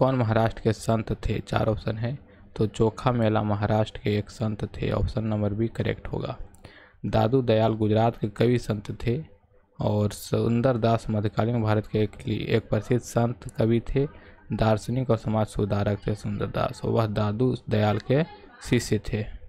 कौन महाराष्ट्र के संत थे चार ऑप्शन है तो चोखा मेला महाराष्ट्र के एक संत थे ऑप्शन नंबर बी करेक्ट होगा दादू दयाल गुजरात के कवि संत थे और सुंदर दास मध्यकालीन भारत के एक, एक प्रसिद्ध संत कवि थे दार्शनिक और समाज सुधारक थे सुंदर दास वह दादू दयाल के शिष्य थे